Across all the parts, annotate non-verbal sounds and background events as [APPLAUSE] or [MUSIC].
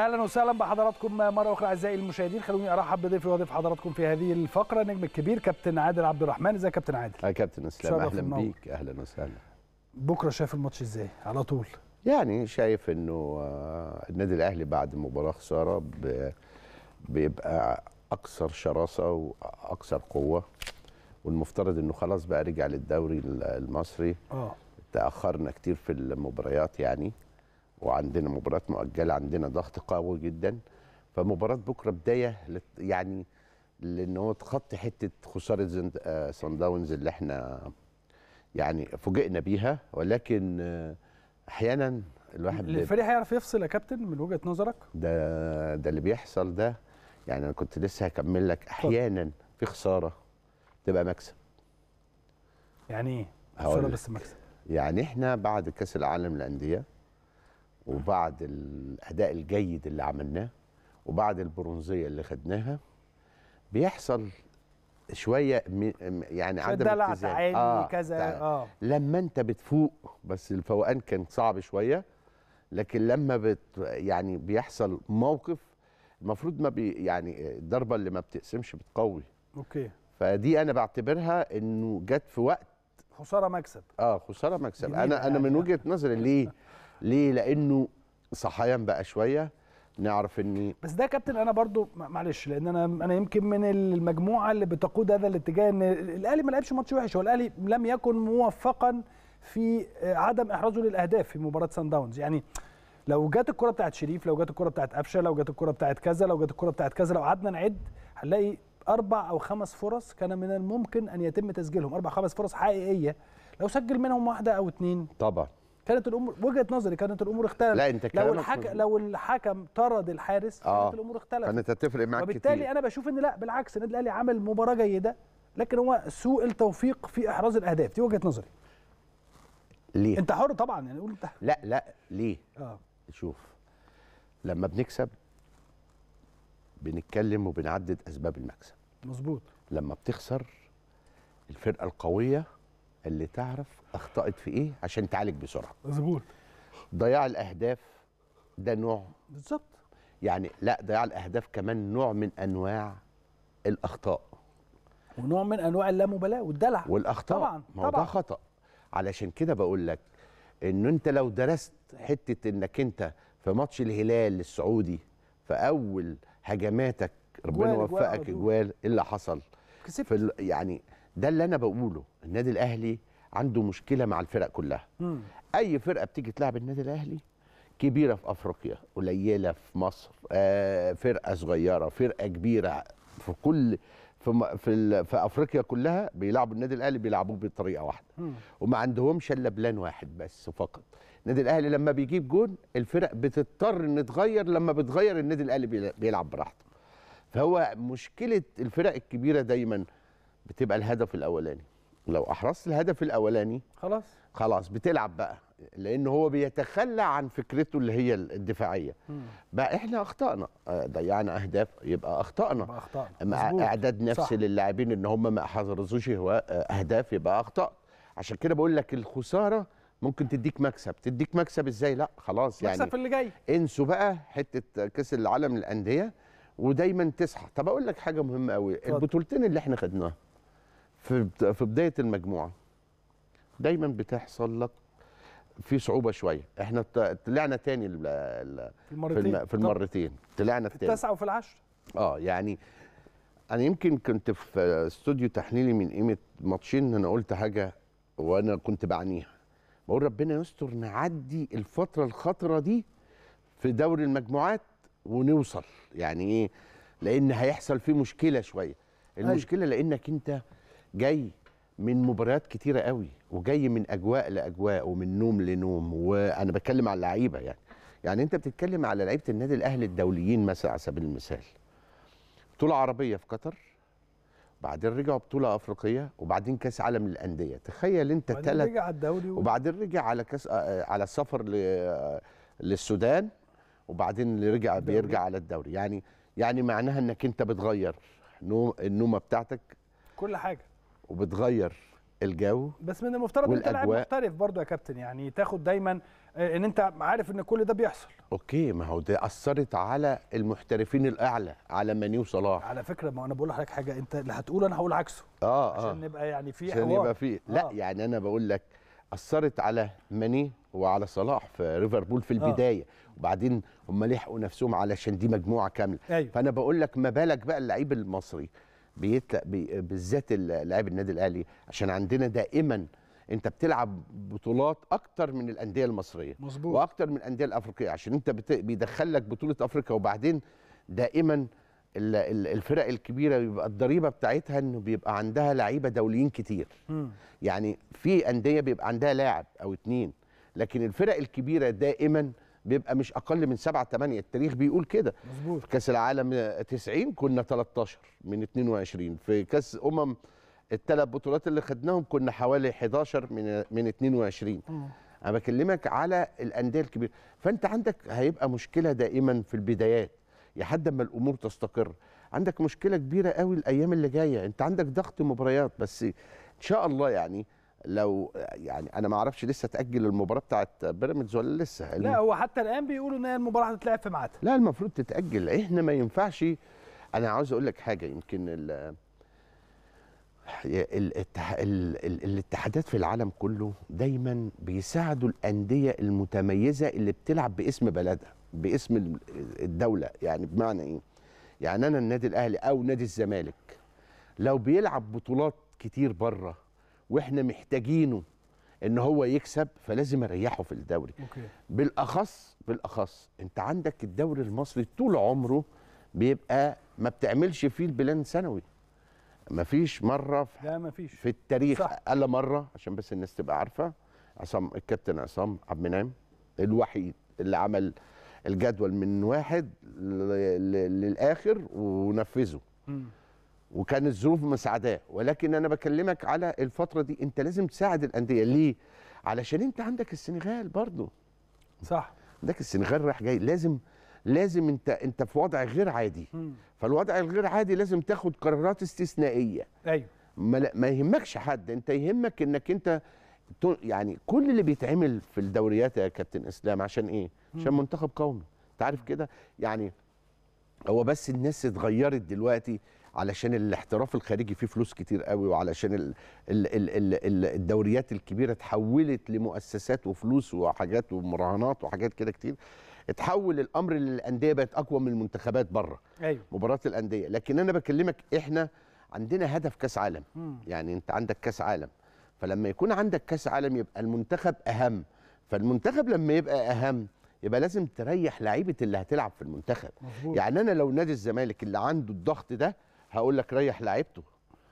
اهلا وسهلا بحضراتكم مره اخرى اعزائي المشاهدين خلوني ارحب بضيفي وضيف حضراتكم في هذه الفقره النجم الكبير كابتن عادل عبد الرحمن ازيك كابتن عادل يا آه، كابتن اسلام اهلا بيك اهلا وسهلا بكره شايف الماتش ازاي على طول يعني شايف انه آه، النادي الاهلي بعد مباراه خساره بيبقى اكثر شراسه واكثر قوه والمفترض انه خلاص بقى رجع للدوري المصري اه تاخرنا كتير في المباريات يعني وعندنا مباريات مؤجله عندنا ضغط قوي جدا فمباراه بكره بدايه يعني لان هو تخطي حته خساره سان آه، داونز اللي احنا يعني فوجئنا بيها ولكن آه، احيانا الواحد الفريق هيعرف يفصل يا كابتن من وجهه نظرك ده ده اللي بيحصل ده يعني انا كنت لسه هكمل لك احيانا في خساره تبقى مكسب يعني ايه خساره بس مكسب يعني احنا بعد كاس العالم للانديه وبعد الاداء الجيد اللي عملناه وبعد البرونزيه اللي خدناها بيحصل شويه يعني عدم دلع آه كذا اه لما انت بتفوق بس الفوقان كان صعب شويه لكن لما بت يعني بيحصل موقف المفروض ما بي يعني الضربه اللي ما بتقسمش بتقوي اوكي فدي انا بعتبرها انه جت في وقت خساره مكسب اه خساره مكسب انا انا يعني. من وجهه نظري ليه [LAUGHS] ليه لانه صحيان بقى شويه نعرف ان بس ده يا كابتن انا برضو معلش لان انا انا يمكن من المجموعه اللي بتقود هذا الاتجاه ان الاهلي ما لعبش ماتش وحش هو الاهلي لم يكن موفقا في آه، عدم احرازه للاهداف في مباراه سان داونز يعني لو جت الكره بتاعت شريف لو جت الكره بتاعت قفشه لو جت الكره بتاعت كذا لو جت الكره بتاعت كذا لو قعدنا نعد هنلاقي اربع او خمس فرص كان من الممكن ان يتم تسجيلهم اربع خمس فرص حقيقيه لو سجل منهم واحده او اثنين طبعا كانت الامور وجهه نظري كانت الامور اختلفت لا انت لو الحكم لو الحكم طرد الحارس آه. كانت الامور اختلفت كانت هتفرق معاك كتير وبالتالي انا بشوف ان لا بالعكس النادي الاهلي عمل مباراه جيده لكن هو سوء التوفيق في احراز الاهداف دي وجهه نظري ليه انت حر طبعا يعني قول انت لا لا ليه اه شوف لما بنكسب بنتكلم وبنعدد اسباب المكسب مظبوط لما بتخسر الفرقه القويه اللي تعرف اخطات في ايه عشان تعالج بسرعه مظبوط ضياع الاهداف ده نوع بالظبط يعني لا ضياع الاهداف كمان نوع من انواع الاخطاء ونوع من انواع اللامبالاه والدلع والاخطاء طبعا ما هو ده خطا علشان كده بقول لك ان انت لو درست حته انك انت في ماتش الهلال السعودي في اول هجماتك ربنا وفقك اجوال إيه اللي حصل كسبت في يعني ده اللي انا بقوله النادي الاهلي عنده مشكله مع الفرق كلها مم. اي فرقه بتيجي تلعب النادي الاهلي كبيره في افريقيا قليله في مصر آه فرقه صغيره فرقه كبيره في كل في في, في افريقيا كلها بيلعبوا النادي الاهلي بيلعبوه بطريقه واحده مم. وما عندهمش الا بلان واحد بس فقط النادي الاهلي لما بيجيب جون الفرق بتضطر ان تغير لما بتغير النادي الاهلي بيلعب براحته فهو مشكله الفرق الكبيره دايما بتبقى الهدف الاولاني لو احرزت الهدف الاولاني خلاص خلاص بتلعب بقى لان هو بيتخلى عن فكرته اللي هي الدفاعيه مم. بقى احنا اخطانا ضيعنا آه، اهداف يبقى اخطانا اخطانا اعداد نفسي للاعبين ان هم ما حرزوش آه، اهداف يبقى اخطاء عشان كده بقول لك الخساره ممكن تديك مكسب تديك مكسب ازاي لا خلاص يعني مكسب اللي جاي انسوا بقى حته كاس العالم للانديه ودايما تصحى طب اقول لك حاجه مهمه قوي البطولتين اللي احنا خدناها في في بدايه المجموعه دايما بتحصل لك في صعوبه شويه احنا طلعنا تاني الـ الـ في المرتين في المرتين طلعنا في التاسعه وفي العشر اه يعني انا يمكن كنت في استوديو تحليلي من قيمه ماتشين انا قلت حاجه وانا كنت بعنيها بقول ربنا يستر نعدي الفتره الخطره دي في دوري المجموعات ونوصل يعني ايه لان هيحصل فيه مشكله شويه أيوة. المشكله لانك انت جاي من مباريات كتيره قوي وجاي من اجواء لاجواء ومن نوم لنوم وانا بتكلم على اللعيبه يعني يعني انت بتتكلم على لعيبه النادي الاهلي الدوليين مثلا على سبيل المثال بطوله عربيه في قطر بعدين رجعوا بطوله افريقيه وبعدين كاس عالم للانديه تخيل انت ثلاث رجع على الدوري و... وبعدين رجع على كاس آه، آه، على السفر ل... آه، للسودان وبعدين رجع بيرجع على الدوري يعني يعني معناها انك انت بتغير النومه بتاعتك كل حاجه وبتغير الجو بس من المفترض انت لاعب محترف برضه يا كابتن يعني تاخد دايما آه، ان انت عارف ان كل ده بيحصل اوكي ما هو ده اثرت على المحترفين الاعلى على منيو صلاح على فكره ما انا بقول لحضرتك حاجه انت اللي هتقوله انا هقول عكسه اه, آه. عشان آه. نبقى يعني في عشان يبقى في آه. لا يعني انا بقول لك اثرت على ماني وعلى صلاح في ليفربول في آه. البدايه آه. وبعدين هم لحقوا نفسهم علشان دي مجموعه كامله أيوه. فانا بقول لك ما بالك بقى اللعيب المصري بيتلق بي... بالذات لاعب النادي الاهلي عشان عندنا دائما انت بتلعب بطولات اكتر من الانديه المصريه مظبوط واكتر من الانديه الافريقيه عشان انت بيدخل لك بطوله افريقيا وبعدين دائما الفرق الكبيره بيبقى الضريبه بتاعتها انه بيبقى عندها لعيبه دوليين كتير م. يعني في انديه بيبقى عندها لاعب او اتنين لكن الفرق الكبيره دائما بيبقى مش اقل من 7 8 التاريخ بيقول كده مظبوط كاس العالم 90 كنا 13 من 22 في كاس امم الثلاث بطولات اللي خدناهم كنا حوالي 11 من من 22 انا بكلمك على الانديه الكبيره فانت عندك هيبقى مشكله دائما في البدايات لحد ما الامور تستقر عندك مشكله كبيره قوي الايام اللي جايه انت عندك ضغط مباريات بس ان شاء الله يعني لو يعني انا ما اعرفش لسه تاجل المباراه بتاعت بيراميدز ولا لسه لا هو حتى الان بيقولوا ان المباراه هتتلعب في ميعادها لا المفروض تتاجل احنا ما ينفعش انا عاوز اقول لك حاجه يمكن ال الاتحادات في العالم كله دايما بيساعدوا الانديه المتميزه اللي بتلعب باسم بلدها باسم الدوله يعني بمعنى ايه يعني انا النادي الاهلي او نادي الزمالك لو بيلعب بطولات كتير بره واحنا محتاجينه ان هو يكسب فلازم اريحه في الدوري أوكي. بالاخص بالاخص انت عندك الدوري المصري طول عمره بيبقى ما بتعملش فيه البلان سنوي ما فيش مره في, لا ما فيش. في التاريخ صح. مره عشان بس الناس تبقى عارفه عصام الكابتن عصام عبد المنعم الوحيد اللي عمل الجدول من واحد للاخر ونفذه م. وكان الظروف مساعداه ولكن انا بكلمك على الفتره دي انت لازم تساعد الانديه ليه علشان انت عندك السنغال برضو صح عندك السنغال رايح جاي لازم لازم انت انت في وضع غير عادي م. فالوضع الغير عادي لازم تاخد قرارات استثنائيه ايوه ما, ما يهمكش حد انت يهمك انك انت يعني كل اللي بيتعمل في الدوريات يا كابتن اسلام عشان ايه عشان منتخب قومي انت عارف كده يعني هو بس الناس اتغيرت دلوقتي علشان الاحتراف الخارجي فيه فلوس كتير قوي وعلشان الـ الـ الـ الـ الدوريات الكبيره اتحولت لمؤسسات وفلوس وحاجات ومراهنات وحاجات كده كتير اتحول الامر للانديه بقت اقوى من المنتخبات بره ايوه مباراه الانديه لكن انا بكلمك احنا عندنا هدف كاس عالم مم. يعني انت عندك كاس عالم فلما يكون عندك كاس عالم يبقى المنتخب اهم فالمنتخب لما يبقى اهم يبقى لازم تريح لعيبه اللي هتلعب في المنتخب مفهوم. يعني انا لو نادي الزمالك اللي عنده الضغط ده هقول لك ريح لعيبته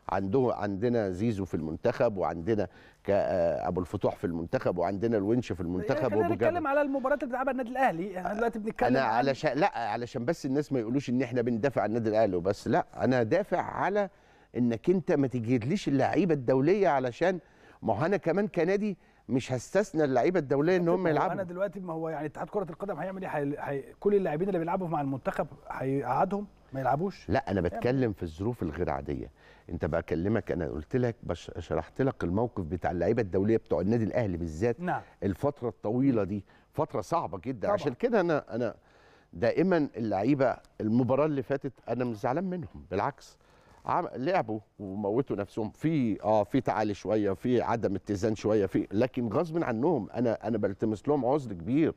عنده عندنا زيزو في المنتخب وعندنا آه، ابو الفتوح في المنتخب وعندنا الونش في المنتخب يعني بنتكلم على المباريات اللي بتلعبها النادي الاهلي احنا دلوقتي بنتكلم انا علشان لا علشان بس الناس ما يقولوش ان احنا بندافع عن النادي الاهلي وبس لا انا دافع على انك انت ما تجيرليش اللعيبه الدوليه علشان ما هو انا كمان كنادي مش هستثنى اللعيبه الدوليه ان هم يلعبوا انا دلوقتي ما هو يعني اتحاد كره القدم هيعمل ايه كل اللاعبين اللي بيلعبوا مع المنتخب هيقعدهم ما يلعبوش لا انا بتكلم في الظروف الغير عاديه انت بكلمك انا قلت لك شرحت لك الموقف بتاع اللعيبه الدوليه بتوع النادي الاهلي بالذات نعم. الفتره الطويله دي فتره صعبه جدا طبعا. عشان كده انا انا دائما اللعيبه المباراه اللي فاتت انا مش زعلان منهم بالعكس لعبوا وموتوا نفسهم في اه في تعالي شويه في عدم اتزان شويه في لكن غصب عنهم انا انا بلتمس لهم عذر كبير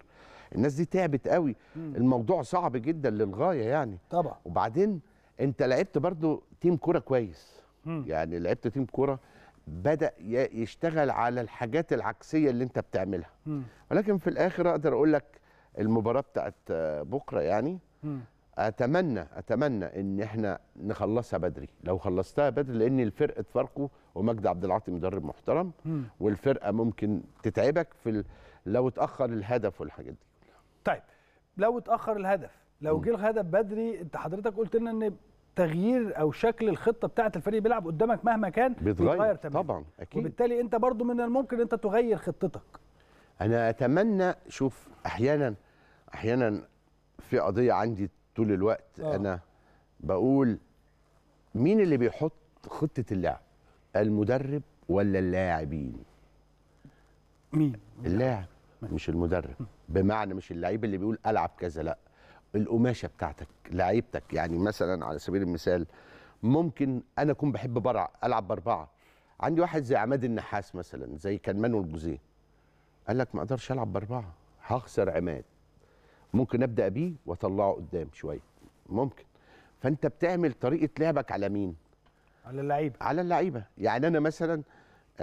الناس دي تعبت قوي مم. الموضوع صعب جدا للغايه يعني طبعا وبعدين انت لعبت برضو تيم كوره كويس مم. يعني لعبت تيم كوره بدا يشتغل على الحاجات العكسيه اللي انت بتعملها مم. ولكن في الاخر اقدر اقول لك المباراه بتاعت بكره يعني مم. اتمنى اتمنى ان احنا نخلصها بدري لو خلصتها بدري لان الفرق اتفارقوا ومجدي عبد العاطي مدرب محترم مم. والفرقه ممكن تتعبك في لو اتاخر الهدف والحاجات دي طيب لو اتاخر الهدف لو جه الهدف بدري انت حضرتك قلت لنا ان تغيير او شكل الخطه بتاعه الفريق بيلعب قدامك مهما كان بيتغير, بيتغير تماما طبعا اكيد وبالتالي انت برضو من الممكن انت تغير خطتك انا اتمنى شوف احيانا احيانا في قضيه عندي طول الوقت أوه. انا بقول مين اللي بيحط خطه اللعب المدرب ولا اللاعبين مين اللاعب مش المدرب بمعنى مش اللعيب اللي بيقول العب كذا لا القماشه بتاعتك لعيبتك يعني مثلا على سبيل المثال ممكن انا اكون بحب برع العب باربعه عندي واحد زي عماد النحاس مثلا زي كان مانويل جوزيه قال لك ما اقدرش العب باربعه هخسر عماد ممكن ابدا بيه واطلعه قدام شويه ممكن فانت بتعمل طريقه لعبك على مين على اللعيبه على اللعيبه يعني انا مثلا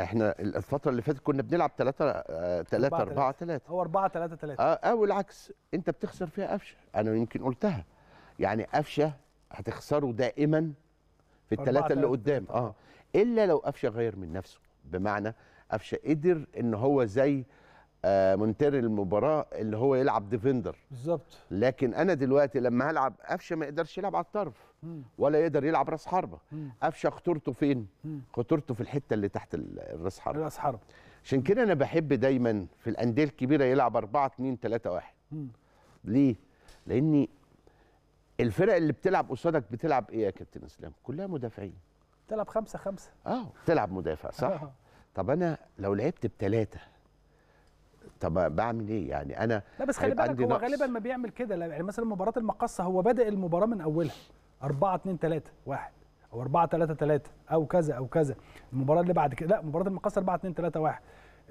احنا الفتره اللي فاتت كنا بنلعب 3 3 4 3 هو 4 3 3 اه او آه، العكس انت بتخسر فيها قفشه انا يمكن قلتها يعني قفشه هتخسره دائما في الثلاثه اللي قدام اه الا لو قفشه غير من نفسه بمعنى قفشه قدر ان هو زي آه منتر المباراه اللي هو يلعب ديفندر بالظبط لكن انا دلوقتي لما هلعب قفشه ما يقدرش يلعب على الطرف ولا يقدر يلعب راس حربه قفشه خطورته فين خطورته في الحته اللي تحت الراس حربه راس حربه عشان كده انا بحب دايما في الانديه الكبيره يلعب 4 2 3 1 ليه لان الفرق اللي بتلعب قصادك بتلعب ايه يا كابتن اسلام كلها مدافعين تلعب خمسة خمسة اه تلعب مدافع صح آه. [LAUGHS] طب انا لو لعبت بتلاتة طب بعمل ايه يعني انا لا بس خلي بالك هو نقص. غالبا ما بيعمل كده يعني مثلا مباراه المقصه هو بادئ المباراه من اولها 4 2 3 1 او 4 3 3 او كذا او كذا المباراه اللي بعد كده لا مباراه المقاصه 4 2 3 1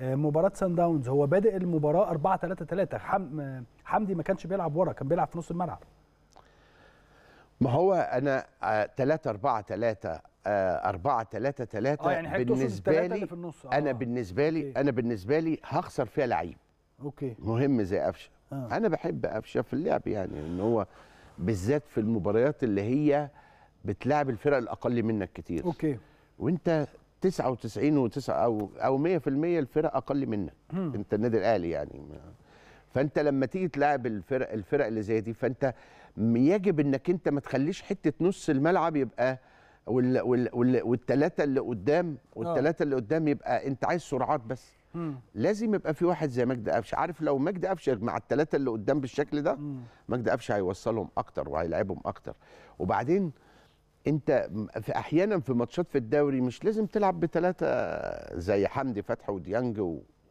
مباراه سان داونز هو بادئ المباراه 4 3 3 حم... حمدي ما كانش بيلعب ورا كان بيلعب في نص الملعب ما هو انا 3 4 3 4 3 3 يعني بالنسبه لي في النص. آه. انا بالنسبه لي أوكي. انا بالنسبه لي هخسر فيها لعيب اوكي مهم زي قفشه آه. انا بحب قفشه في اللعب يعني ان هو بالذات في المباريات اللي هي بتلعب الفرق الاقل منك كتير اوكي وانت 99 و 9 او او 100% الفرق اقل منك انت النادي الاهلي يعني فانت لما تيجي تلاعب الفرق الفرق اللي زي دي فانت يجب انك انت ما تخليش حته نص الملعب يبقى وال وال وال والثلاثه اللي قدام والثلاثه آه. اللي قدام يبقى انت عايز سرعات بس لازم يبقى في واحد زي مجدي قفشه عارف لو مجدي قفشه مع الثلاثه اللي قدام بالشكل ده مجدي قفشه هيوصلهم اكتر وهيلعبهم اكتر وبعدين انت في احيانا في ماتشات في الدوري مش لازم تلعب بثلاثه زي حمدي فتحي وديانج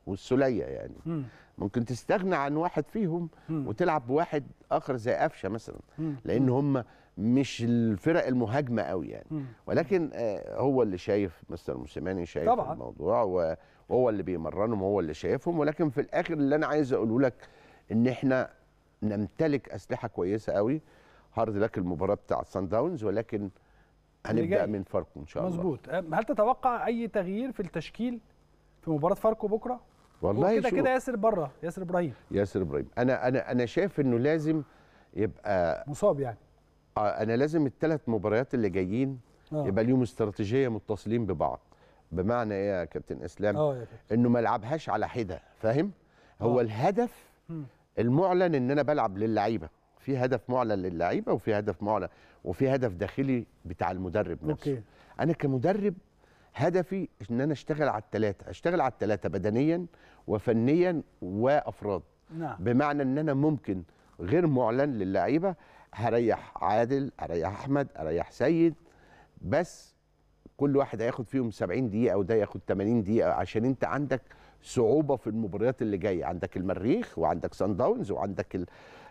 والسوليه يعني مم. ممكن تستغنى عن واحد فيهم مم. وتلعب بواحد اخر زي قفشه مثلا مم. لان هم مش الفرق المهاجمه قوي يعني مم. ولكن آه هو اللي شايف مستر موسيماني شايف طبعا. الموضوع و وهو اللي بيمرنهم وهو اللي شايفهم ولكن في الاخر اللي انا عايز اقوله لك ان احنا نمتلك اسلحه كويسه قوي هارد لك المباراه بتاع سان داونز ولكن هنبدا من فاركو ان شاء الله مظبوط هل تتوقع اي تغيير في التشكيل في مباراه فاركو بكره والله كده كده ياسر بره ياسر ابراهيم ياسر ابراهيم انا انا انا شايف انه لازم يبقى مصاب يعني آه، انا لازم الثلاث مباريات اللي جايين آه. يبقى ليهم استراتيجيه متصلين ببعض بمعنى ايه يا كابتن اسلام اه يا كابتن انه ما العبهاش على حده فاهم هو أوه. الهدف المعلن ان انا بلعب للعيبه في هدف معلن للعيبه وفي هدف معلن وفي هدف داخلي بتاع المدرب نفسه أوكي. انا كمدرب هدفي ان انا اشتغل على الثلاثه اشتغل على الثلاثه بدنيا وفنيا وافراد نعم. بمعنى ان انا ممكن غير معلن للعيبه هريح عادل اريح احمد اريح سيد بس كل واحد هياخد فيهم 70 دقيقه وده ياخد 80 دقيقه عشان انت عندك صعوبه في المباريات اللي جايه عندك المريخ وعندك سان داونز وعندك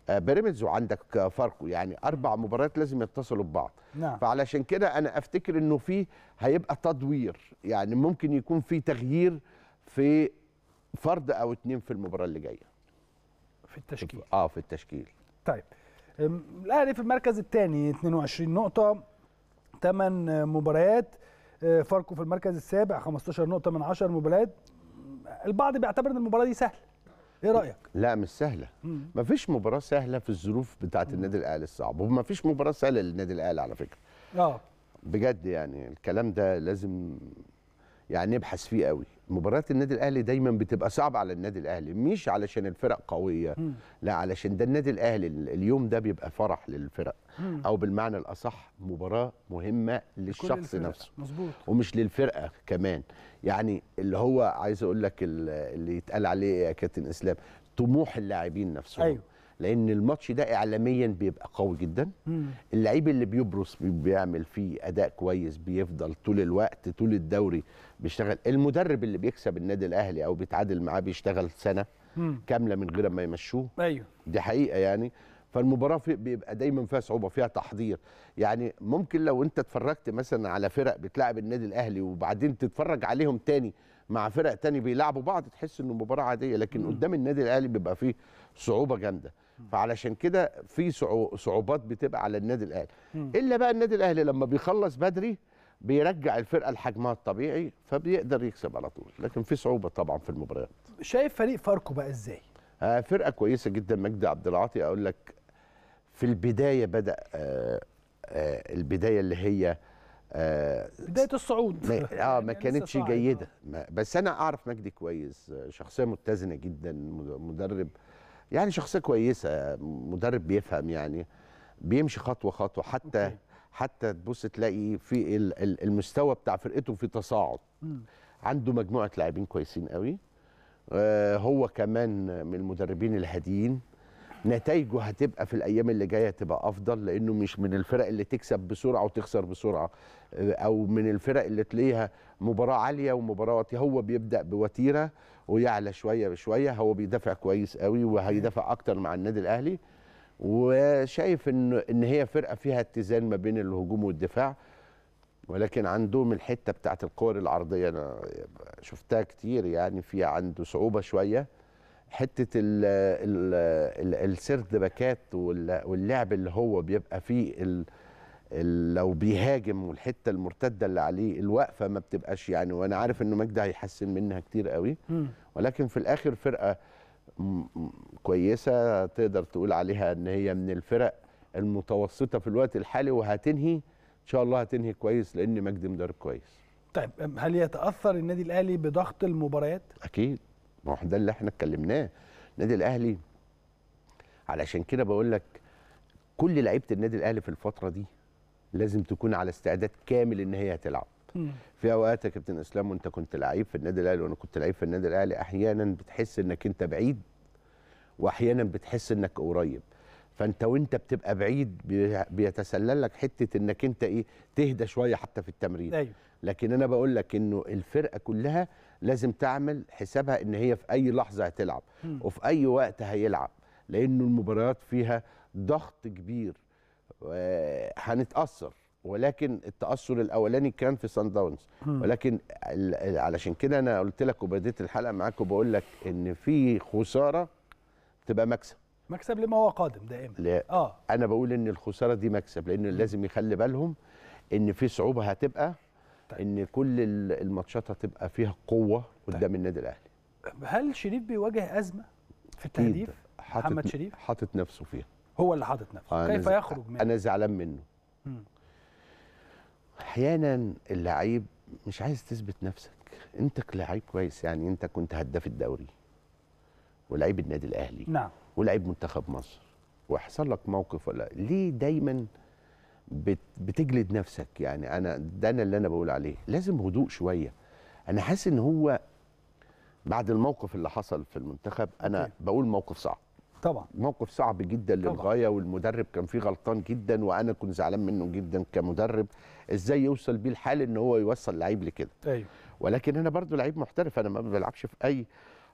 آه، بيراميدز وعندك آه، فاركو يعني اربع مباريات لازم يتصلوا ببعض نعم. فعلشان كده انا افتكر انه في هيبقى تدوير يعني ممكن يكون في تغيير في فرد او اتنين في المباراه اللي جايه في التشكيل اه في التشكيل طيب الاهلي في المركز الثاني 22 نقطه 8 مباريات آه، فاركو في المركز السابع 15 نقطه من 10 مباريات البعض بيعتبر ان المباراه دي سهله ايه رايك لا مش سهله مفيش مباراه سهله في الظروف بتاعه النادي الاهلي الصعبه ومفيش مباراه سهله للنادي الاهلي على فكره اه بجد يعني الكلام ده لازم يعني نبحث فيه قوي مباريات النادي الاهلي دايما بتبقى صعبه على النادي الاهلي مش علشان الفرق قويه لا علشان ده النادي الاهلي اليوم ده بيبقى فرح للفرق او بالمعنى الاصح مباراه مهمه للشخص نفسه مظبوط ومش للفرقه كمان يعني اللي هو عايز اقول لك اللي يتقال عليه إيه يا كابتن اسلام طموح اللاعبين نفسهم أيوه. لان الماتش ده اعلاميا بيبقى قوي جدا اللعيب اللي بيبرز بيعمل فيه اداء كويس بيفضل طول الوقت طول الدوري بيشتغل المدرب اللي بيكسب النادي الاهلي او بيتعادل معاه بيشتغل سنه مم. كامله من غير ما يمشوه ايوه دي حقيقه يعني فالمباراه في بيبقى دايما فيها صعوبه فيها تحضير يعني ممكن لو انت اتفرجت مثلا على فرق بتلعب النادي الاهلي وبعدين تتفرج عليهم تاني مع فرق تاني بيلعبوا بعض تحس انه مباراه عاديه لكن م. قدام النادي الاهلي بيبقى فيه صعوبه جامده فعلشان كده في صعوبات بتبقى على النادي الاهلي الا بقى النادي الاهلي لما بيخلص بدري بيرجع الفرقه لحجمها الطبيعي فبيقدر يكسب على طول لكن في صعوبه طبعا في المباريات شايف فريق فاركو بقى ازاي آه، فرقه كويسه جدا مجدي عبد العاطي اقول لك في البدايه بدا آه، آه، البدايه اللي هي آه، بدايه الصعود اه ما [LAUGHS] يعني كانتش جيده بس انا اعرف مجدي كويس شخصيه متزنه جدا مدرب يعني شخصيه كويسه مدرب بيفهم يعني بيمشي خطوه خطوه حتى حتى تبص تلاقي في المستوى بتاع فرقته في تصاعد عنده مجموعه لاعبين كويسين قوي هو كمان من المدربين الهاديين نتائجه هتبقى في الايام اللي جايه تبقى افضل لانه مش من الفرق اللي تكسب بسرعه وتخسر بسرعه آه، او من الفرق اللي تلاقيها مباراه عاليه ومباراه واطيه هو بيبدا بوتيره ويعلى شويه بشويه هو بيدافع كويس قوي وهيدافع اكتر مع النادي الاهلي وشايف ان ان هي فرقه فيها اتزان ما بين الهجوم والدفاع ولكن عندهم الحته بتاعت الكور العرضيه انا شفتها كتير يعني في عنده صعوبه شويه حته باكات واللعب اللي هو بيبقى فيه الـ لو بيهاجم والحته المرتده اللي عليه الوقفه ما بتبقاش يعني وانا عارف انه مجدي هيحسن منها كتير قوي ولكن في الاخر فرقه كويسه تقدر تقول عليها ان هي من الفرق المتوسطه في الوقت الحالي وهتنهي ان شاء الله هتنهي كويس لان مجدي مدرب كويس طيب هل يتاثر النادي الاهلي بضغط المباريات اكيد ما هو ده اللي احنا اتكلمناه النادي الاهلي علشان كده بقول لك كل لعيبه النادي الاهلي في الفتره دي لازم تكون على استعداد كامل ان هي هتلعب في اوقات يا كابتن اسلام وانت كنت لعيب في النادي الاهلي وانا كنت لعيب في النادي الاهلي احيانا بتحس انك انت بعيد واحيانا بتحس انك قريب فانت وانت بتبقى بعيد بيتسلل لك حته انك انت ايه تهدى شويه حتى في التمرين أيوه. لكن انا بقول لك انه الفرقه كلها لازم تعمل حسابها ان هي في اي لحظه هتلعب م. وفي اي وقت هيلعب لانه المباريات فيها ضغط كبير آه، هنتاثر ولكن التاثر الاولاني كان في سان داونز ولكن علشان كده انا قلت لك وبديت الحلقه معاك وبقول لك ان في خساره تبقى مكسب مكسب لما هو قادم دائما لا. اه انا بقول ان الخساره دي مكسب لان لازم يخلي بالهم ان في صعوبه هتبقى طيب. ان كل الماتشات هتبقى فيها قوه قدام طيب. النادي الاهلي هل شريف بيواجه ازمه في التهديف محمد شريف حاطط نفسه فيها هو اللي حاطط نفسه كيف يخرج منه انا زعلان منه احيانا اللعيب مش عايز تثبت نفسك انت كلاعب كويس يعني انت كنت هداف الدوري ولعيب النادي الاهلي نعم ولعيب منتخب مصر وحصل لك موقف ولا ليه دايما بتجلد نفسك يعني انا ده انا اللي انا بقول عليه لازم هدوء شويه انا حاسس ان هو بعد الموقف اللي حصل في المنتخب انا بقول موقف صعب طبعا موقف صعب جدا طبعا. للغايه والمدرب كان فيه غلطان جدا وانا كنت زعلان منه جدا كمدرب ازاي يوصل بيه الحال ان هو يوصل لعيب لكده ايوه ولكن انا برضو لعيب محترف انا ما بلعبش في اي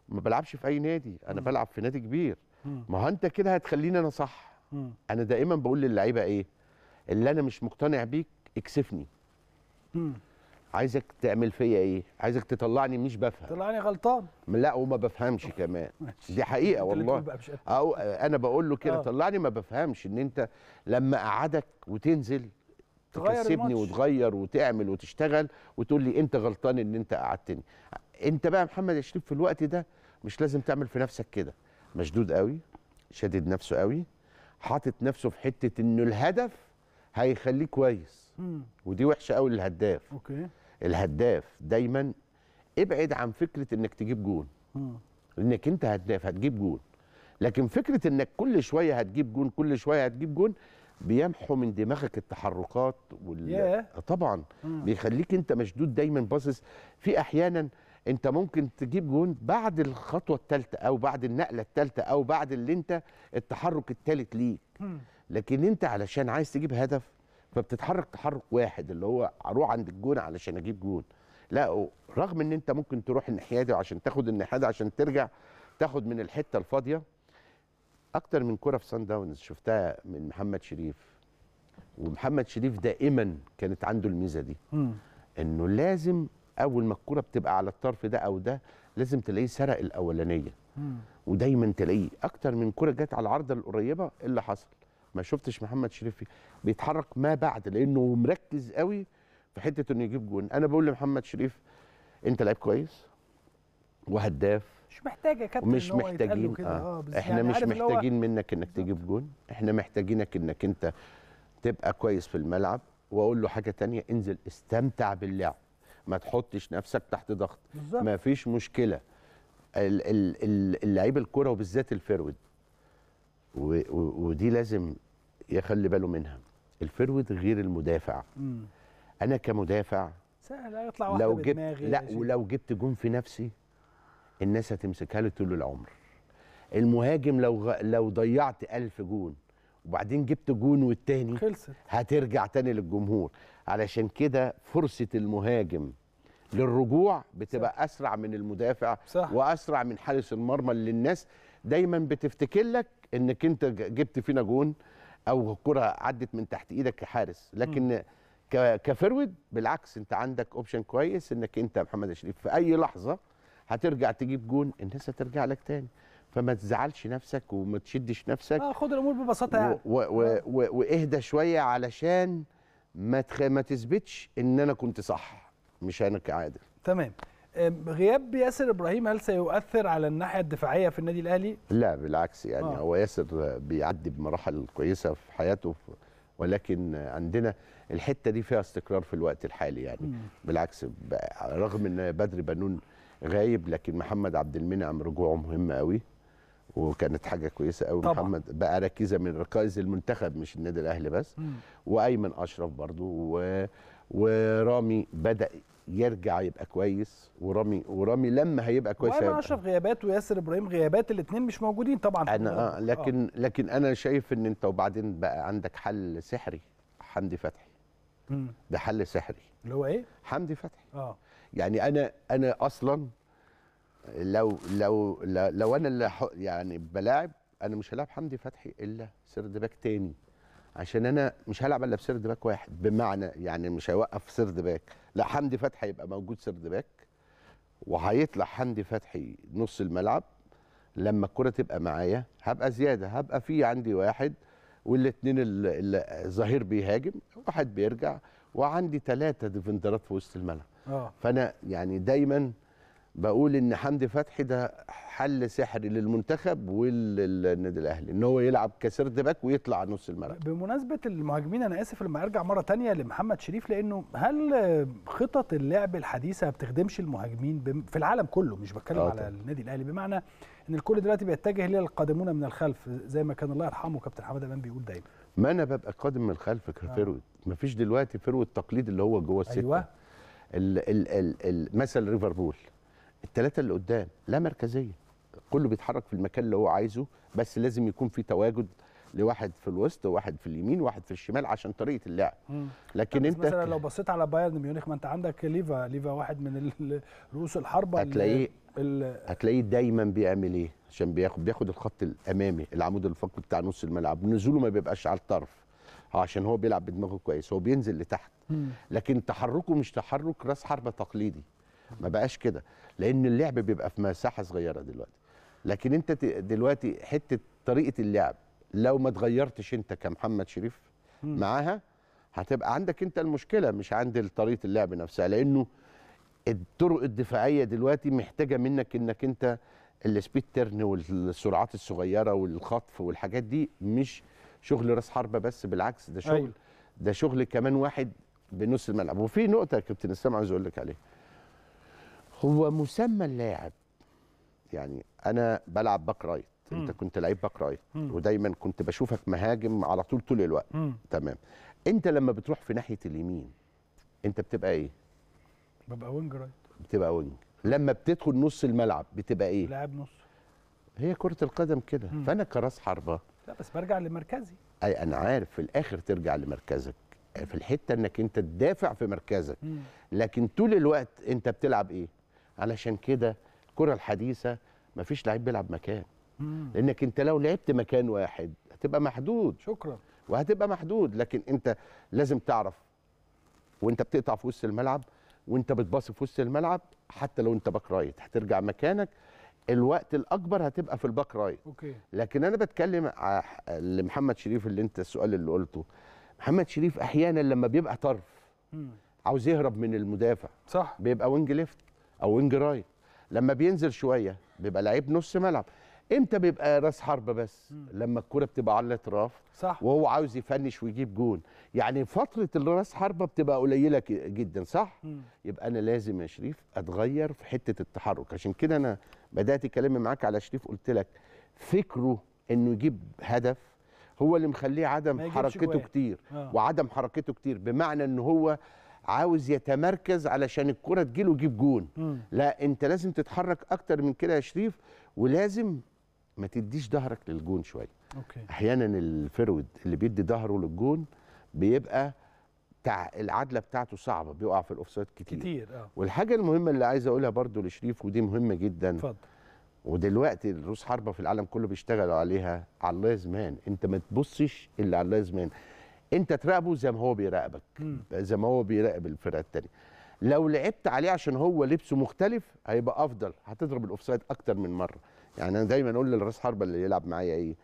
ما بلعبش في اي نادي انا م. بلعب في نادي كبير م. ما هو انت كده هتخليني انا صح م. انا دائما بقول للعيبه ايه اللي انا مش مقتنع بيك اكسفني مم. عايزك تعمل فيا ايه عايزك تطلعني مش بفهم طلعني غلطان لا وما بفهمش كمان دي حقيقه والله او انا بقول له كده آه. طلعني ما بفهمش ان انت لما اقعدك وتنزل تكسبني وتغير وتعمل وتشتغل وتقول لي انت غلطان ان انت قعدتني انت بقى محمد يا شريف في الوقت ده مش لازم تعمل في نفسك كده مشدود قوي شادد نفسه قوي حاطط نفسه في حته انه الهدف هيخليه كويس مم. ودي وحشه قوي للهداف اوكي الهداف دايما ابعد عن فكره انك تجيب جون مم. انك انت هداف هتجيب جون لكن فكره انك كل شويه هتجيب جون كل شويه هتجيب جون بيمحو من دماغك التحركات وال yeah. طبعا مم. بيخليك انت مشدود دايما باصص في احيانا انت ممكن تجيب جون بعد الخطوه الثالثه او بعد النقله الثالثه او بعد اللي انت التحرك الثالث ليك مم. لكن انت علشان عايز تجيب هدف فبتتحرك تحرك واحد اللي هو اروح عند الجون علشان اجيب جون لا رغم ان انت ممكن تروح الناحيه دي عشان تاخد الناحيه دي عشان ترجع تاخد من الحته الفاضيه اكتر من كره في سان داونز شفتها من محمد شريف ومحمد شريف دائما كانت عنده الميزه دي انه لازم اول ما الكره بتبقى على الطرف ده او ده لازم تلاقيه سرق الاولانيه ودايما تلاقيه اكتر من كره جت على العارضه القريبه إيه اللي حصل ما شفتش محمد شريف بيتحرك ما بعد لانه مركز قوي في حته انه يجيب جون انا بقول لمحمد شريف انت لعيب كويس وهداف مش محتاج يا كابتن مش محتاجين كده آه. آه. احنا يعني مش محتاجين هو... منك انك تجيب جون احنا محتاجينك انك انت تبقى كويس في الملعب واقول له حاجه تانية انزل استمتع باللعب ما تحطش نفسك تحت ضغط ما فيش مشكله اللعيب الكره وبالذات الفرود ودي لازم يخلي باله منها الفرود غير المدافع مم. انا كمدافع سهل يطلع واحد لو جبت لا ولو جبت جون في نفسي الناس هتمسكها لي طول العمر المهاجم لو غ... لو ضيعت 1000 جون وبعدين جبت جون والتاني خلصت هترجع تاني للجمهور علشان كده فرصه المهاجم للرجوع بتبقى صح. اسرع من المدافع صح. واسرع من حارس المرمى اللي الناس دايما بتفتكر لك انك انت جبت فينا جون او كره عدت من تحت ايدك كحارس لكن م. كفرود بالعكس انت عندك اوبشن كويس انك انت محمد شريف في اي لحظه هترجع تجيب جون الناس هترجع لك تاني فما تزعلش نفسك وما تشدش نفسك اه خد الامور ببساطه يعني آه. واهدى شويه علشان ما تخ... ما تثبتش ان انا كنت صح مش انا كعادل تمام غياب ياسر ابراهيم هل سيؤثر على الناحيه الدفاعيه في النادي الاهلي؟ لا بالعكس يعني آه. هو ياسر بيعدي بمراحل كويسه في حياته ولكن عندنا الحته دي فيها استقرار في الوقت الحالي يعني مم. بالعكس رغم ان بدر بنون غايب لكن محمد عبد المنعم رجوعه مهم قوي وكانت حاجه كويسه قوي محمد بقى ركيزه من ركائز المنتخب مش النادي الاهلي بس مم. وايمن اشرف برضو و... ورامي بدا يرجع يبقى كويس ورامي ورامي لما هيبقى كويس وايمن اشرف غيابات وياسر ابراهيم غيابات الاثنين مش موجودين طبعا انا آه, آه. لكن آه. لكن انا شايف ان انت وبعدين بقى عندك حل سحري حمدي فتحي ده حل سحري اللي هو ايه حمدي فتحي اه يعني انا انا اصلا لو لو لو انا اللي يعني بلاعب انا مش هلاعب حمدي فتحي الا سرد باك تاني عشان انا مش هلعب الا بسرد باك واحد بمعنى يعني مش هيوقف سرد باك لا حمدي فتحي يبقى موجود سرد باك وهيطلع حمدي فتحي نص الملعب لما الكره تبقى معايا هبقى زياده هبقى في عندي واحد والاثنين الظهير بيهاجم واحد بيرجع وعندي ثلاثه ديفندرات في وسط الملعب آه. فانا يعني دايما بقول ان حمدي فتحي ده حل سحري للمنتخب وللنادي الاهلي ان هو يلعب كسرد باك ويطلع نص الملعب بمناسبه المهاجمين انا اسف لما ارجع مره تانية لمحمد شريف لانه هل خطط اللعب الحديثه ما بتخدمش المهاجمين في العالم كله مش بتكلم آه، على النادي الاهلي بمعنى ان الكل دلوقتي بيتجه للقادمون من الخلف زي ما كان الله يرحمه كابتن حمد امام بيقول دايما ما انا ببقى قادم من الخلف كفيرويد آه. مفيش دلوقتي فيرويد التقليد اللي هو جوه السته ايوه مثل ليفربول الثلاثه اللي قدام لا مركزيه كله بيتحرك في المكان اللي هو عايزه بس لازم يكون في تواجد لواحد في الوسط وواحد في اليمين وواحد في الشمال عشان طريقه اللعب لكن انت مثلا لو بصيت على بايرن ميونخ ما انت عندك ليفا ليفا واحد من رؤوس الحربه هتلاقيه هتلاقيه دايما بيعمل ايه عشان بياخد بياخد الخط الامامي العمود الفقري بتاع نص الملعب نزوله ما بيبقاش على الطرف عشان هو بيلعب بدماغه كويس هو بينزل لتحت لكن تحركه مش تحرك راس حربه تقليدي ما بقاش كده لان اللعب بيبقى في مساحه صغيره دلوقتي لكن انت دلوقتي حته طريقه اللعب لو ما اتغيرتش انت كمحمد شريف معاها هتبقى عندك انت المشكله مش عند طريقه اللعب نفسها لانه الطرق الدفاعيه دلوقتي محتاجه منك انك انت السبيد تيرن والسرعات الصغيره والخطف والحاجات دي مش شغل راس حربه بس بالعكس ده شغل أيوه. ده شغل كمان واحد بنص الملعب وفي نقطه يا كابتن اسلام عايز اقول لك عليها هو مسمى اللاعب يعني انا بلعب باك رايت انت كنت لعيب باك رايت ودايما كنت بشوفك مهاجم على طول طول الوقت تمام انت لما بتروح في ناحيه اليمين انت بتبقى ايه ببقى وينج رايت بتبقى وينج لما بتدخل نص الملعب بتبقى ايه لاعب نص هي كره القدم كده فانا كراس حربه لا بس برجع لمركزي اي انا عارف في الاخر ترجع لمركزك في الحته انك انت تدافع في مركزك مم. لكن طول الوقت انت بتلعب ايه علشان كده الكره الحديثه مفيش لعيب بيلعب مكان مم. لانك انت لو لعبت مكان واحد هتبقى محدود شكرا وهتبقى محدود لكن انت لازم تعرف وانت بتقطع في وسط الملعب وانت بتباصي في وسط الملعب حتى لو انت باك رايت هترجع مكانك الوقت الاكبر هتبقى في الباك رايت أوكي. لكن انا بتكلم لمحمد شريف اللي انت السؤال اللي قلته محمد شريف احيانا لما بيبقى طرف مم. عاوز يهرب من المدافع صح بيبقى وينج ليفت او وينج رايت لما بينزل شويه بيبقى لعيب نص ملعب امتى بيبقى راس حربه بس لما الكوره بتبقى على الاطراف صح وهو عاوز يفنش ويجيب جون يعني فتره الراس حربه بتبقى قليله جدا صح مم. يبقى انا لازم يا شريف اتغير في حته التحرك عشان كده انا بدات اتكلم معاك على شريف قلت لك فكره انه يجيب هدف هو اللي مخليه عدم حركته كتير آه. وعدم حركته كتير بمعنى ان هو عاوز يتمركز علشان الكره تجيله يجيب جون مم. لا انت لازم تتحرك اكتر من كده يا شريف ولازم ما تديش ظهرك للجون شويه أوكي. احيانا الفرود اللي بيدي ظهره للجون بيبقى تع... العدله بتاعته صعبه بيقع في الاوفسايد كتير كتير اه والحاجه المهمه اللي عايز اقولها برضو لشريف ودي مهمه جدا اتفضل ودلوقتي الروس حربه في العالم كله بيشتغلوا عليها على الله زمان انت ما تبصش اللي على الله زمان انت تراقبه زي ما هو بيراقبك زي ما هو بيراقب الفرقه الثانيه لو لعبت عليه عشان هو لبسه مختلف هيبقى افضل هتضرب الاوفسايد اكتر من مره يعني انا دايما اقول للراس حربه اللي يلعب معايا ايه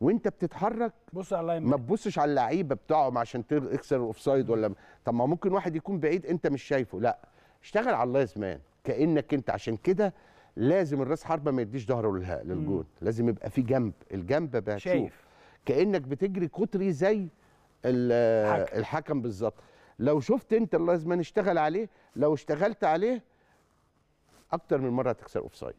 وانت بتتحرك بص على ما تبصش على اللعيبه بتاعهم عشان تكسر الاوفسايد ولا طب ما ممكن واحد يكون بعيد انت مش شايفه لا اشتغل على اللايز مان كانك انت عشان كده لازم الراس حربه ما يديش ظهره للجون لازم يبقى في جنب الجنب بقى شايف كانك بتجري كتري زي الحكم بالظبط لو شفت انت لازم نشتغل عليه لو اشتغلت عليه اكتر من مره هتخسر اوف سايد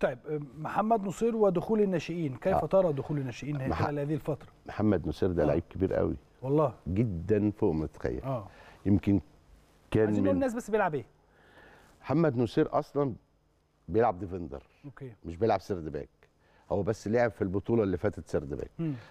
طيب محمد نصير ودخول الناشئين كيف آه. ترى دخول الناشئين مح... خلال هذه الفتره محمد نصير ده آه. لعيب كبير قوي والله جدا فوق ما تتخيل آه. يمكن كان عايزين من... الناس بس بيلعب ايه محمد نصير اصلا بيلعب ديفندر اوكي مش بيلعب سرد باك هو بس لعب في البطوله اللي فاتت سردباك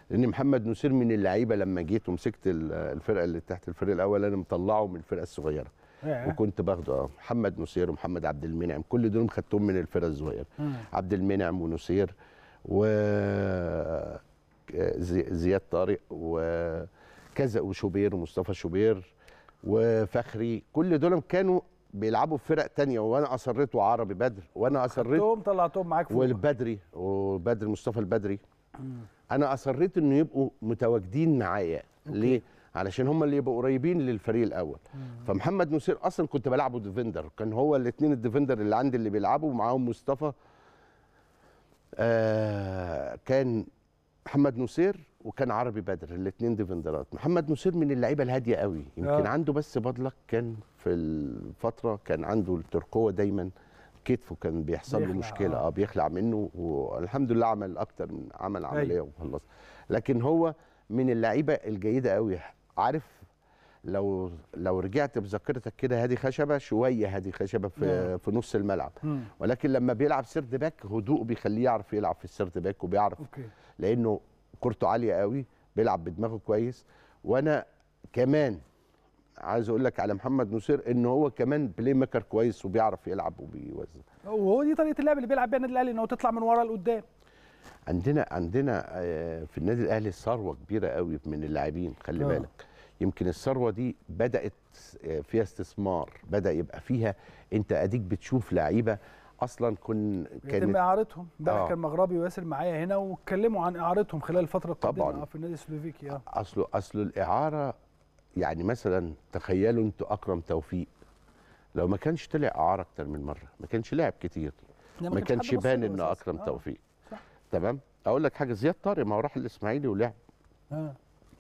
لان محمد نصير من اللعيبه لما جيت ومسكت الفرقه اللي تحت الفريق الاول انا مطلعه من الفرقه الصغيره وكنت باخده اه محمد نصير ومحمد عبد المنعم كل دول خدتهم من الفرقه الصغيره عبد المنعم ونصير و آه، زياد طارق وكذا وشوبير ومصطفى شوبير وفخري كل دول كانوا بيلعبوا في فرق تانية وانا اصريت وعربي بدر وانا اصريت طلعتهم طلعتهم معاك فوق والبدري وبدر مصطفى البدري انا اصريت انه يبقوا متواجدين معايا ليه؟ علشان هم اللي يبقوا قريبين للفريق الاول مم. فمحمد نصير اصلا كنت بلعبه ديفندر كان هو الاثنين الديفندر اللي عندي اللي بيلعبوا معاهم مصطفى آه كان محمد نصير وكان عربي بدر الاثنين ديفندرات محمد نصير من اللعيبه الهاديه قوي يمكن آه. عنده بس بدلك كان في الفتره كان عنده الترقوه دايما كتفه كان بيحصل له مشكله آه. اه بيخلع منه والحمد لله عمل اكتر من عمل أيوه. عمليه وخلص لكن هو من اللعيبه الجيده قوي عارف لو لو رجعت بذاكرتك كده هادي خشبه شويه هادي خشبه في نعم. في نص الملعب مم. ولكن لما بيلعب سيرد باك هدوء بيخليه يعرف يلعب في السيرد باك وبيعرف أوكي. لانه كورته عاليه قوي بيلعب بدماغه كويس وانا كمان عايز اقول لك على محمد نصير ان هو كمان بلاي ميكر كويس وبيعرف يلعب وبيوزع وهو دي طريقه اللعب اللي بيلعب بيها النادي الاهلي ان هو تطلع من ورا لقدام عندنا عندنا آه، في النادي الاهلي ثروه كبيره قوي من اللاعبين خلي آه. بالك يمكن الثروه دي بدات آه، فيها استثمار بدا يبقى فيها انت اديك بتشوف لعيبه اصلا كن كان يتم اعارتهم ده آه. كان مغربي واسل معايا هنا واتكلموا عن اعارتهم خلال الفتره القادمه في النادي السلوفيكي اه اصله اصله الاعاره يعني مثلا تخيلوا انتوا اكرم توفيق لو ما كانش طلع اعاره اكتر من مره ما كانش لعب كتير ما, كانش بان انه اكرم آه. توفيق تمام اقول لك حاجه زياد طارق ما هو راح الاسماعيلي ولعب آه.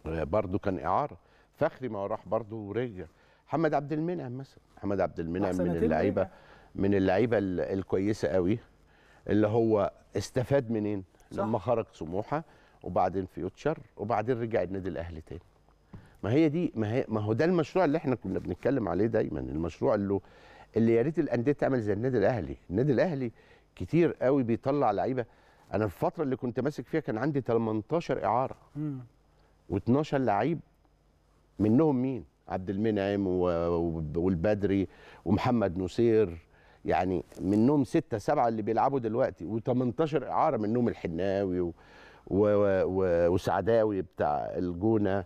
اه برضه كان اعاره فخري ما هو راح برضه ورجع محمد عبد المنعم مثلا محمد عبد المنعم من اللعيبه من اللعيبه الكويسه قوي اللي هو استفاد منين صح. لما خرج سموحه وبعدين فيوتشر وبعدين رجع النادي الاهلي تاني ما هي دي ما, هي ما هو ده المشروع اللي احنا كنا بنتكلم عليه دايما المشروع اللي اللي يا ريت الانديه تعمل زي النادي الاهلي النادي الاهلي كتير قوي بيطلع لعيبه انا في الفتره اللي كنت ماسك فيها كان عندي 18 اعاره و12 لعيب منهم مين عبد المنعم والبدري ومحمد نصير يعني منهم ستة سبعة اللي بيلعبوا دلوقتي و18 إعارة منهم الحناوي و... و... و... وسعداوي بتاع الجونة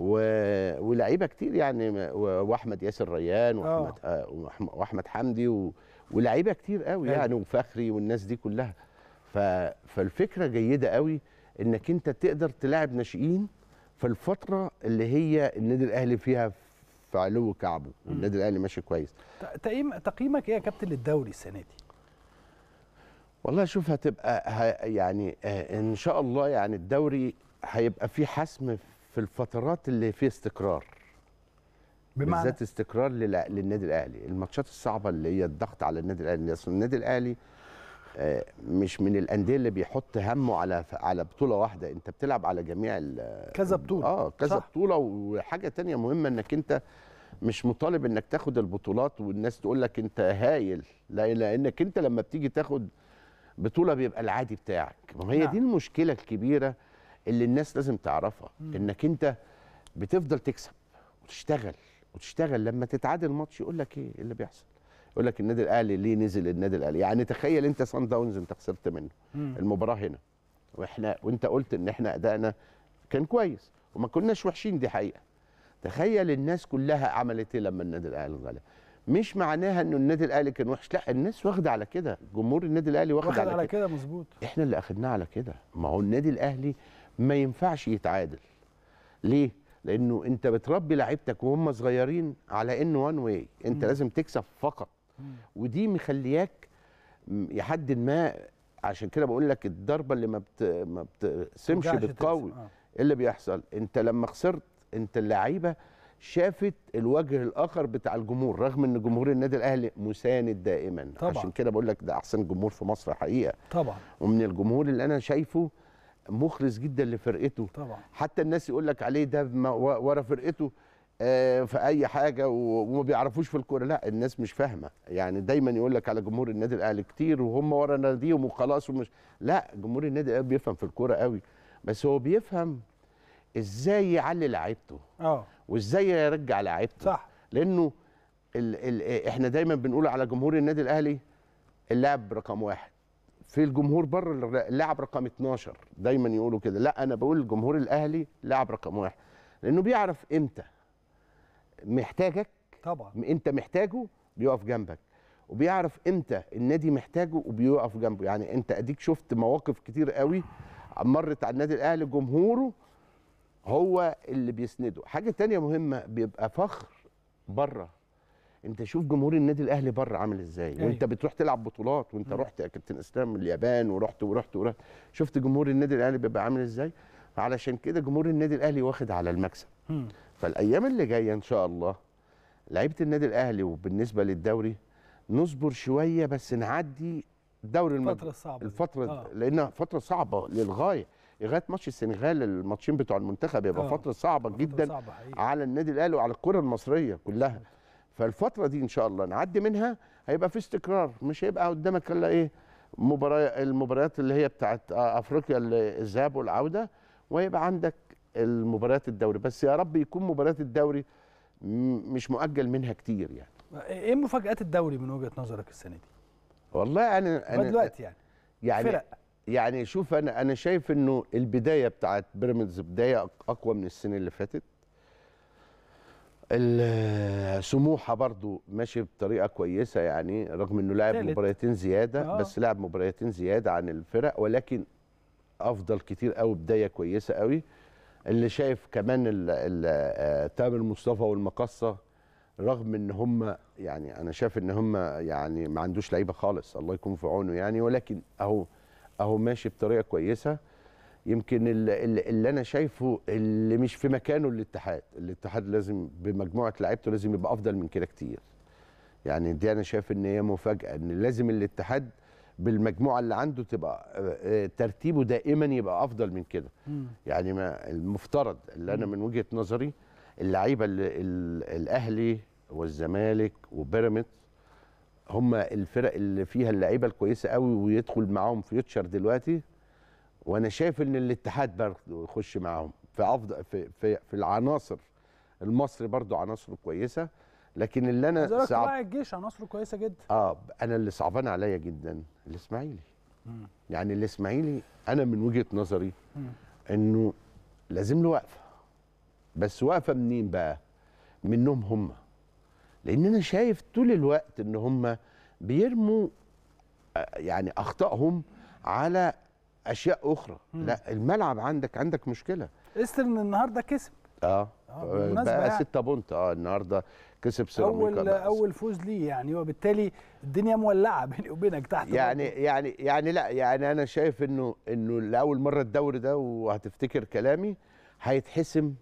و... ولعيبه كتير يعني واحمد ياسر ريان واحمد آه. آه، واحمد حمدي و... ولعيبه كتير قوي يعني وفخري والناس دي كلها ف... فالفكره جيده قوي انك انت تقدر تلاعب ناشئين في الفتره اللي هي النادي الاهلي فيها في علو كعبه والنادي الاهلي ماشي كويس تقييم تقييمك ايه يا كابتن للدوري السنه دي والله شوف هتبقى ه... يعني آه، ان شاء الله يعني الدوري هيبقى فيه حسم في في الفترات اللي فيه استقرار بمعنى بالذات استقرار للنادي الاهلي الماتشات الصعبه اللي هي الضغط على النادي الاهلي اصل النادي الاهلي آه، مش من الانديه اللي بيحط همه على على بطوله واحده انت بتلعب على جميع كذا بطوله اه كذا بطوله وحاجه تانية مهمه انك انت مش مطالب انك تاخد البطولات والناس تقول لك انت هايل لا لانك انت لما بتيجي تاخد بطوله بيبقى العادي بتاعك ما هي نعم. دي المشكله الكبيره اللي الناس لازم تعرفها انك انت بتفضل تكسب وتشتغل وتشتغل لما تتعادل ماتش يقول لك ايه اللي بيحصل يقول لك النادي الاهلي ليه نزل النادي الاهلي يعني تخيل انت سان داونز انت خسرت منه مم. المباراه هنا واحنا وانت قلت ان احنا ادائنا كان كويس وما كناش وحشين دي حقيقه تخيل الناس كلها عملت ايه لما النادي الاهلي غلب مش معناها ان النادي الاهلي كان وحش لا الناس واخده على كده جمهور النادي الاهلي واخد, واخد على, كده مظبوط احنا اللي اخدناه على كده ما هو النادي الاهلي ما ينفعش يتعادل ليه لانه انت بتربي لعيبتك وهم صغيرين على ان وان واي انت مم. لازم تكسب فقط ودي مخلياك يحد ما عشان كده بقول لك الضربه اللي ما بت... ما بتسمش بتقوي آه. إيه اللي بيحصل انت لما خسرت انت اللعيبه شافت الوجه الاخر بتاع الجمهور رغم ان جمهور النادي الاهلي مساند دائما طبعا. عشان كده بقول لك ده احسن جمهور في مصر حقيقه طبعا ومن الجمهور اللي انا شايفه مخلص جدا لفرقته طبعا حتى الناس يقول لك عليه ده ورا فرقته آه، في اي حاجه وما بيعرفوش في الكوره لا الناس مش فاهمه يعني دايما يقول لك على جمهور النادي الاهلي كتير وهم ورا ناديهم وخلاص ومش لا جمهور النادي الاهلي بيفهم في الكوره قوي بس هو بيفهم ازاي يعلي لعيبته اه وازاي يرجع لعيبته صح لانه ال ال احنا دايما بنقول على جمهور النادي الاهلي اللاعب رقم واحد في الجمهور بره اللاعب رقم 12 دايما يقولوا كده لا انا بقول الجمهور الاهلي لاعب رقم واحد لانه بيعرف امتى محتاجك طبعا انت محتاجه بيقف جنبك وبيعرف امتى النادي محتاجه وبيقف جنبه يعني انت اديك شفت مواقف كتير قوي مرت على النادي الاهلي جمهوره هو اللي بيسنده حاجه تانية مهمه بيبقى فخر بره انت شوف جمهور النادي الاهلي بره عامل ازاي أيه. وانت بتروح تلعب بطولات وانت م. أيوة. رحت كابتن اسلام اليابان ورحت ورحت ورحت شفت جمهور النادي الاهلي بيبقى عامل ازاي علشان كده جمهور النادي الاهلي واخد على المكسب م. فالايام اللي جايه ان شاء الله لعيبه النادي الاهلي وبالنسبه للدوري نصبر شويه بس نعدي دوري الفتره المد... الصعبه الفتره آه. لانها فتره صعبه للغايه لغايه ماتش السنغال الماتشين بتوع المنتخب يبقى آه. فتره صعبه جدا صعبة على النادي الاهلي وعلى الكره المصريه كلها فالفتره دي ان شاء الله نعدي منها هيبقى في استقرار مش هيبقى قدامك الا ايه مباريات المباريات اللي هي بتاعت افريقيا الذهاب والعوده وهيبقى عندك المباريات الدوري بس يا رب يكون مباريات الدوري مش مؤجل منها كتير يعني ايه مفاجات الدوري من وجهه نظرك السنه دي والله انا انا دلوقتي يعني يعني فرق. يعني شوف انا انا شايف انه البدايه بتاعت بيراميدز بدايه اقوى من السنه اللي فاتت سموحه برضو ماشي بطريقه كويسه يعني رغم انه لعب مباريتين زياده أوه. بس لعب مباريتين زياده عن الفرق ولكن افضل كتير قوي بدايه كويسه قوي اللي شايف كمان آه، تامر مصطفى والمقصه رغم ان هم يعني انا شايف ان هم يعني ما عندوش لعيبه خالص الله يكون في عونه يعني ولكن اهو اهو ماشي بطريقه كويسه يمكن اللي اللي انا شايفه اللي مش في مكانه الاتحاد الاتحاد لازم بمجموعه لعيبته لازم يبقى افضل من كده كتير يعني دي انا شايف ان هي مفاجاه ان لازم الاتحاد بالمجموعه اللي عنده تبقى آه، آه، ترتيبه دائما يبقى افضل من كده يعني ما المفترض اللي انا من وجهه نظري اللعيبه الاهلي والزمالك وبيراميدز هم الفرق اللي فيها اللعيبه الكويسه قوي ويدخل معاهم فيوتشر دلوقتي وانا شايف ان الاتحاد برضه يخش معاهم في افضل في في, في العناصر المصري برضه عناصره كويسه لكن اللي انا صعب الجيش عناصره كويسه جدا اه انا اللي صعبان عليا جدا الاسماعيلي يعني الاسماعيلي انا من وجهه نظري انه لازم له وقفه بس وقفه منين بقى منهم هم لان انا شايف طول الوقت ان هم بيرموا آه، يعني اخطائهم على اشياء اخرى مم. لا الملعب عندك عندك مشكله استرن النهارده كسب اه, آه. بقى 6 يعني. بونت اه النهارده كسب سيراميكا اول اول فوز ليه يعني وبالتالي الدنيا مولعه بيني وبينك تحت يعني بقى. يعني يعني لا يعني انا شايف انه انه لاول مره الدوري ده وهتفتكر كلامي هيتحسم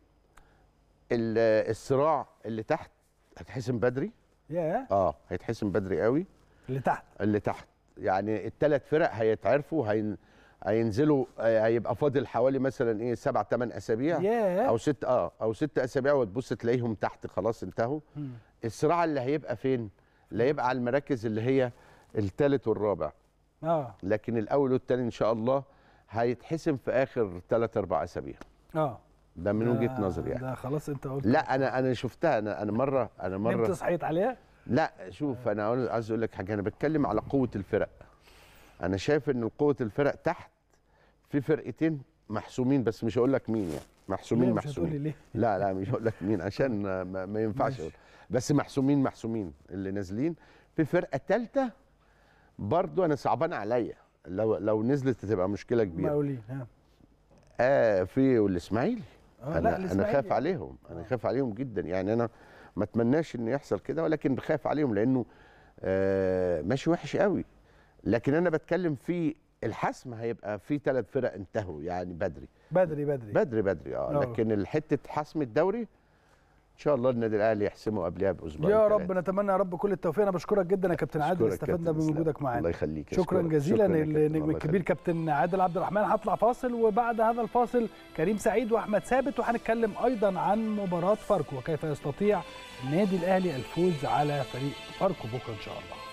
الصراع اللي تحت هيتحسم بدري ياه yeah. اه هيتحسم بدري قوي اللي تحت اللي تحت يعني الثلاث فرق هيتعرفوا هين هينزلوا آه، هيبقى فاضل حوالي مثلا ايه سبع ثمان اسابيع yeah. او ست اه او ست اسابيع وتبص تلاقيهم تحت خلاص انتهوا hmm. الصراع اللي هيبقى فين؟ اللي هيبقى على المراكز اللي هي الثالث والرابع اه oh. لكن الاول والثاني ان شاء الله هيتحسم في اخر ثلاث اربع اسابيع اه oh. ده من وجهه نظري يعني ده خلاص انت قلت لا انا انا شفتها انا انا مره انا مره نمت صحيت عليها؟ لا شوف انا عايز اقول لك حاجه انا بتكلم على قوه الفرق انا شايف ان قوه الفرق تحت في فرقتين محسومين بس مش هقول لك مين يعني محسومين محسومين ليه؟ لا لا مش هقول لك مين عشان ما, ما ينفعش اقول بس محسومين محسومين اللي نازلين في فرقه ثالثه برضو انا صعبان عليا لو لو نزلت هتبقى مشكله كبيره مقاولين اه في والاسماعيلي آه انا انا خايف عليهم انا آه. خايف عليهم جدا يعني انا ما اتمناش ان يحصل كده ولكن بخاف عليهم لانه آه ماشي وحش قوي لكن انا بتكلم في الحسم هيبقى في ثلاث فرق انتهوا يعني بدري بدري بدري بدري بدري اه, آه. لكن حته حسم الدوري ان شاء الله النادي الاهلي يحسمه قبلها باسبوع يا رب نتمنى يا رب كل التوفيق انا بشكرك جدا يا كابتن عادل استفدنا بوجودك معانا الله يخليك شكرا جزيلا للنجم الكبير كابتن عادل عبد الرحمن هطلع فاصل وبعد هذا الفاصل كريم سعيد واحمد ثابت وهنتكلم ايضا عن مباراه فاركو وكيف يستطيع النادي الاهلي الفوز على فريق فاركو بكره ان شاء الله